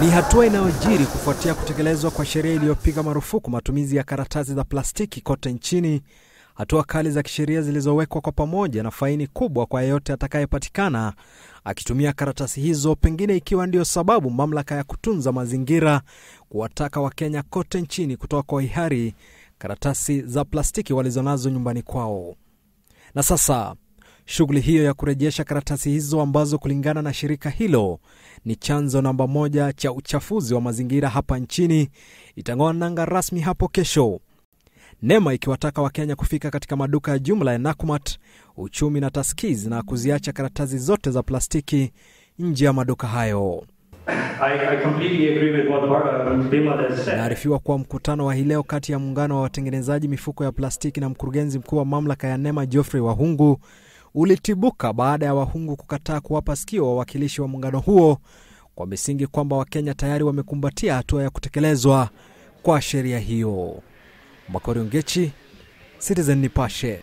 Ni hatua inayojiri kufuatia kutekelezwa kwa sheria iliyopiga marufuku matumizi ya karatasi za plastiki kote nchini, hatua kali za kisheria zilizowekwa kwa pamoja na faini kubwa kwa yeyote atakayepatikana akitumia karatasi hizo, pengine ikiwa ndiyo sababu mamlaka ya kutunza mazingira kuwataka Wakenya kote nchini kutoa kwa hiari karatasi za plastiki walizonazo nyumbani kwao. Na sasa Shughuli hiyo ya kurejesha karatasi hizo ambazo kulingana na shirika hilo ni chanzo namba moja cha uchafuzi wa mazingira hapa nchini itang'oa nanga rasmi hapo kesho. NEMA ikiwataka Wakenya kufika katika maduka ya jumla ya Nakumatt, Uchumi na Taskiz na kuziacha karatasi zote za plastiki nje ya maduka hayo. Um, Inaarifiwa kuwa mkutano wa hii leo kati ya muungano wa watengenezaji mifuko ya plastiki na mkurugenzi mkuu wa mamlaka ya NEMA Geoffrey Wahungu ulitibuka baada ya wahungu kukataa kuwapa sikio wawakilishi wa muungano huo kwa misingi kwamba Wakenya tayari wamekumbatia hatua ya kutekelezwa kwa sheria hiyo. Makori Citizen Nipashe.